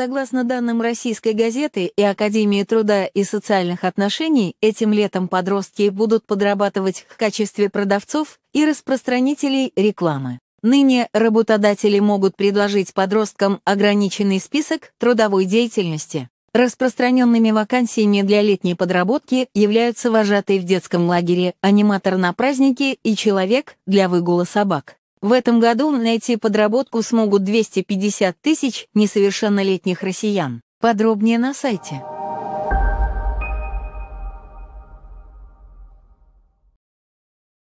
Согласно данным российской газеты и Академии труда и социальных отношений, этим летом подростки будут подрабатывать в качестве продавцов и распространителей рекламы. Ныне работодатели могут предложить подросткам ограниченный список трудовой деятельности. Распространенными вакансиями для летней подработки являются вожатый в детском лагере, аниматор на празднике и человек для выгула собак. В этом году найти подработку смогут 250 тысяч несовершеннолетних россиян. Подробнее на сайте.